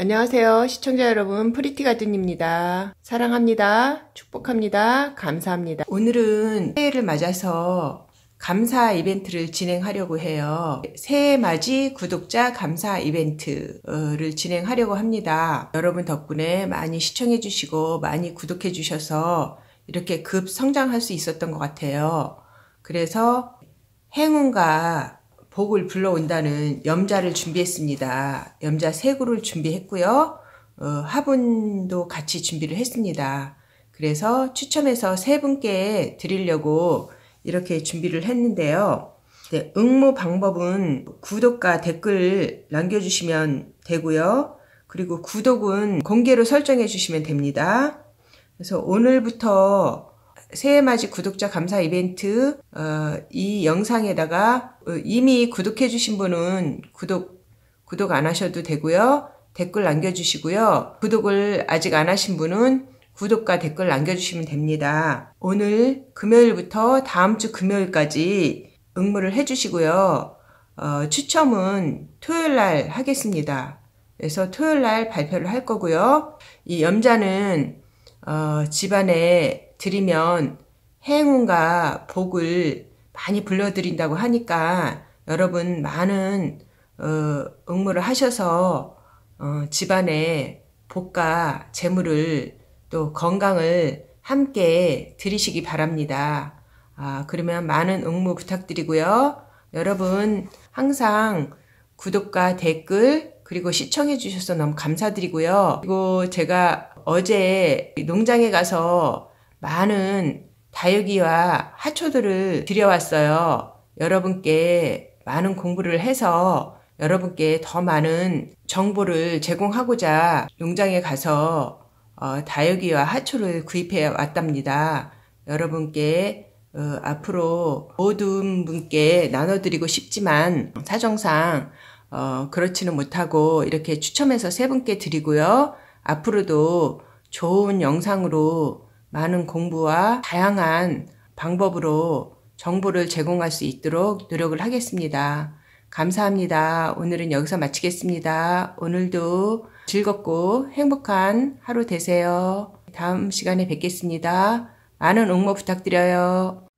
안녕하세요. 시청자 여러분, 프리티가든입니다. 사랑합니다. 축복합니다. 감사합니다. 오늘은 새해를 맞아서 감사 이벤트를 진행하려고 해요. 새해 맞이 구독자 감사 이벤트를 진행하려고 합니다. 여러분 덕분에 많이 시청해 주시고 많이 구독해 주셔서 이렇게 급 성장할 수 있었던 것 같아요. 그래서 행운과 복을 불러온다는 염자를 준비했습니다. 염자 세구를 준비했고요. 어, 화분도 같이 준비를 했습니다. 그래서 추첨해서 세 분께 드리려고 이렇게 준비를 했는데요. 네, 응모 방법은 구독과 댓글 남겨주시면 되고요. 그리고 구독은 공개로 설정해 주시면 됩니다. 그래서 오늘부터 새해맞이 구독자 감사 이벤트 어, 이 영상에다가 어, 이미 구독해주신 분은 구독 구독 안 하셔도 되고요 댓글 남겨주시고요 구독을 아직 안 하신 분은 구독과 댓글 남겨주시면 됩니다. 오늘 금요일부터 다음 주 금요일까지 응모를 해주시고요. 어, 추첨은 토요일 날 하겠습니다. 그래서 토요일 날 발표를 할 거고요. 이 염자는 어, 집안에 드리면 행운과 복을 많이 불러드린다고 하니까 여러분 많은 어, 응모를 하셔서 어, 집안의 복과 재물을 또 건강을 함께 드리시기 바랍니다. 아, 그러면 많은 응모 부탁드리고요. 여러분 항상 구독과 댓글 그리고 시청해 주셔서 너무 감사드리고요. 그리고 제가 어제 농장에 가서 많은 다육이와 하초들을 들여왔어요. 여러분께 많은 공부를 해서 여러분께 더 많은 정보를 제공하고자 농장에 가서 어, 다육이와 하초를 구입해 왔답니다. 여러분께 어, 앞으로 모든 분께 나눠드리고 싶지만 사정상 어, 그렇지는 못하고 이렇게 추첨해서 세 분께 드리고요. 앞으로도 좋은 영상으로 많은 공부와 다양한 방법으로 정보를 제공할 수 있도록 노력을 하겠습니다. 감사합니다. 오늘은 여기서 마치겠습니다. 오늘도 즐겁고 행복한 하루 되세요. 다음 시간에 뵙겠습니다. 많은 응모 부탁드려요.